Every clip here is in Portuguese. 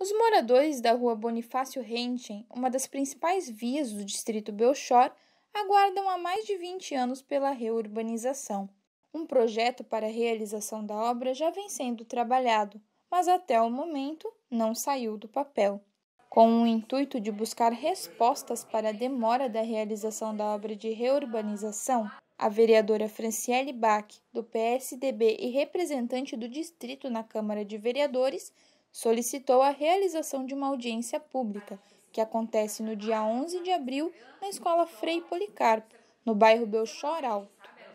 Os moradores da rua Bonifácio Renten, uma das principais vias do distrito Belchor, aguardam há mais de 20 anos pela reurbanização. Um projeto para a realização da obra já vem sendo trabalhado, mas até o momento não saiu do papel. Com o intuito de buscar respostas para a demora da realização da obra de reurbanização, a vereadora Franciele Bach, do PSDB e representante do distrito na Câmara de Vereadores, solicitou a realização de uma audiência pública, que acontece no dia 11 de abril na Escola Frei Policarpo, no bairro Belchor Alto.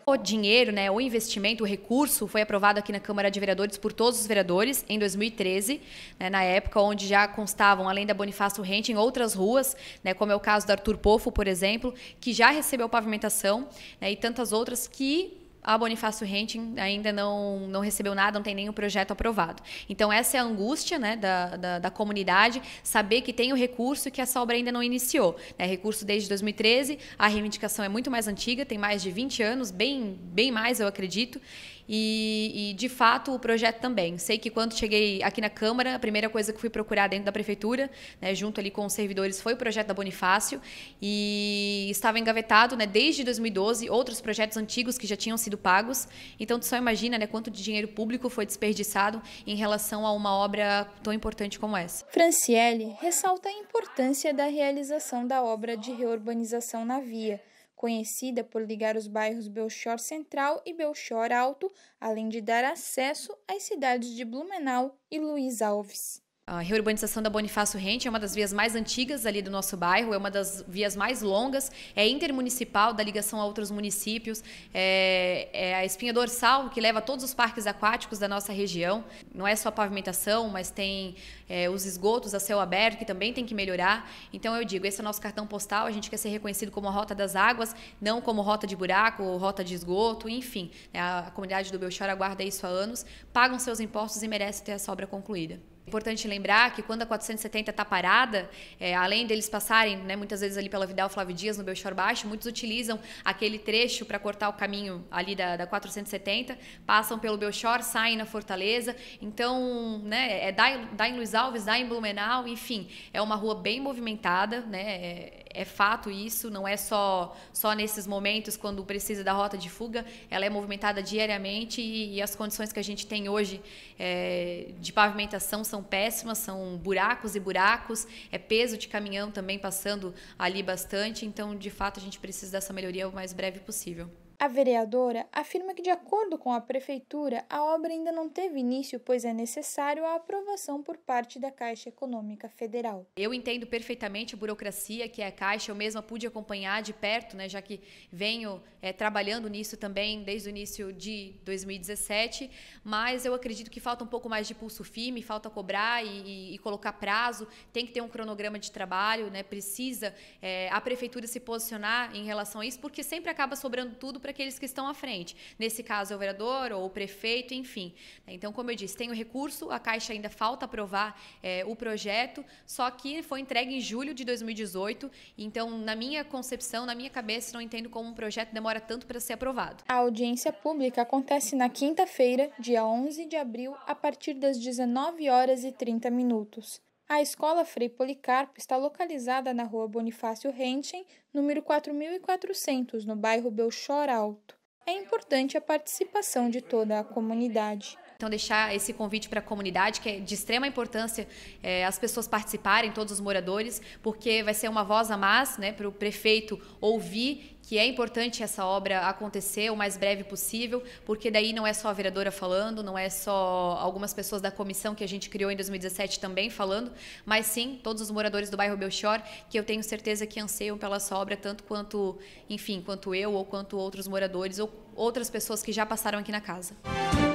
O dinheiro, né, o investimento, o recurso foi aprovado aqui na Câmara de Vereadores por todos os vereadores em 2013, né, na época onde já constavam, além da Bonifácio Rente, em outras ruas, né, como é o caso do Arthur Pofo, por exemplo, que já recebeu pavimentação, né, e tantas outras que a Bonifácio Renting ainda não, não recebeu nada, não tem nenhum projeto aprovado. Então, essa é a angústia né, da, da, da comunidade, saber que tem o recurso e que essa obra ainda não iniciou. Né? Recurso desde 2013, a reivindicação é muito mais antiga, tem mais de 20 anos, bem, bem mais, eu acredito. E, e, de fato, o projeto também. Sei que quando cheguei aqui na Câmara, a primeira coisa que fui procurar dentro da Prefeitura, né, junto ali com os servidores, foi o projeto da Bonifácio. E estava engavetado né, desde 2012, outros projetos antigos que já tinham sido pagos. Então, tu só imagina né, quanto de dinheiro público foi desperdiçado em relação a uma obra tão importante como essa. Franciele ressalta a importância da realização da obra de reurbanização na via conhecida por ligar os bairros Belchor Central e Belchor Alto, além de dar acesso às cidades de Blumenau e Luiz Alves. A reurbanização da Bonifácio Rente é uma das vias mais antigas ali do nosso bairro, é uma das vias mais longas, é intermunicipal, da ligação a outros municípios, é, é, a espinha dorsal que leva todos os parques aquáticos da nossa região. Não é só pavimentação, mas tem é, os esgotos a céu aberto que também tem que melhorar. Então eu digo, esse é o nosso cartão postal, a gente quer ser reconhecido como a Rota das Águas, não como Rota de Buraco, Rota de Esgoto, enfim. A, né, a comunidade do Belchor aguarda isso há anos, pagam seus impostos e merece ter essa obra concluída importante lembrar que quando a 470 está parada, é, além deles passarem, né, muitas vezes ali pela Vidal Flávio Dias, no Belchor Baixo, muitos utilizam aquele trecho para cortar o caminho ali da, da 470, passam pelo Belchor, saem na Fortaleza. Então, né, é, dá, dá em Luiz Alves, dá em Blumenau, enfim, é uma rua bem movimentada, né? É, é fato isso, não é só, só nesses momentos quando precisa da rota de fuga, ela é movimentada diariamente e, e as condições que a gente tem hoje é, de pavimentação são péssimas, são buracos e buracos, é peso de caminhão também passando ali bastante, então de fato a gente precisa dessa melhoria o mais breve possível. A vereadora afirma que, de acordo com a prefeitura, a obra ainda não teve início, pois é necessário a aprovação por parte da Caixa Econômica Federal. Eu entendo perfeitamente a burocracia que é a Caixa, eu mesma pude acompanhar de perto, né, já que venho é, trabalhando nisso também desde o início de 2017, mas eu acredito que falta um pouco mais de pulso firme, falta cobrar e, e, e colocar prazo, tem que ter um cronograma de trabalho, né, precisa é, a prefeitura se posicionar em relação a isso, porque sempre acaba sobrando tudo para aqueles que estão à frente. Nesse caso, é o vereador ou o prefeito, enfim. Então, como eu disse, tem o recurso, a Caixa ainda falta aprovar é, o projeto, só que foi entregue em julho de 2018. Então, na minha concepção, na minha cabeça, não entendo como um projeto demora tanto para ser aprovado. A audiência pública acontece na quinta-feira, dia 11 de abril, a partir das 19 horas e 30 minutos. A escola Frei Policarpo está localizada na rua Bonifácio Renten, número 4400, no bairro Belchor Alto. É importante a participação de toda a comunidade. Então, deixar esse convite para a comunidade, que é de extrema importância é, as pessoas participarem, todos os moradores, porque vai ser uma voz a mais né, para o prefeito ouvir que é importante essa obra acontecer o mais breve possível, porque daí não é só a vereadora falando, não é só algumas pessoas da comissão que a gente criou em 2017 também falando, mas sim todos os moradores do bairro Belchior, que eu tenho certeza que anseiam pela sua obra tanto quanto, enfim, quanto eu ou quanto outros moradores ou outras pessoas que já passaram aqui na casa.